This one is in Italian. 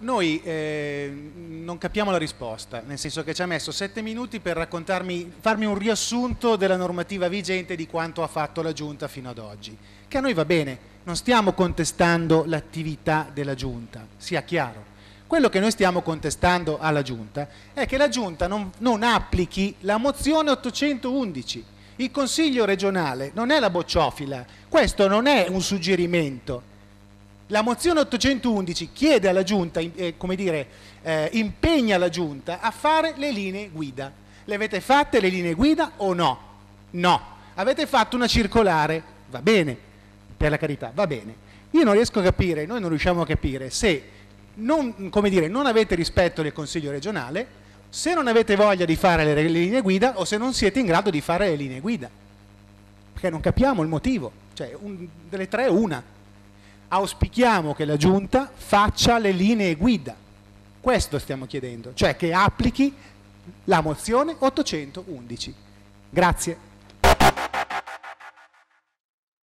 Noi eh, non capiamo la risposta, nel senso che ci ha messo sette minuti per raccontarmi, farmi un riassunto della normativa vigente di quanto ha fatto la Giunta fino ad oggi, che a noi va bene, non stiamo contestando l'attività della Giunta, sia chiaro. Quello che noi stiamo contestando alla Giunta è che la Giunta non, non applichi la mozione 811. Il Consiglio regionale non è la bocciofila, questo non è un suggerimento, la mozione 811 chiede alla Giunta, eh, come dire, eh, impegna la Giunta a fare le linee guida. Le avete fatte le linee guida o no? No. Avete fatto una circolare, va bene, per la carità, va bene. Io non riesco a capire, noi non riusciamo a capire se non, dire, non avete rispetto del Consiglio regionale, se non avete voglia di fare le, le linee guida o se non siete in grado di fare le linee guida. Perché non capiamo il motivo. Cioè, un, delle tre una auspichiamo che la Giunta faccia le linee guida. Questo stiamo chiedendo, cioè che applichi la mozione 811. Grazie.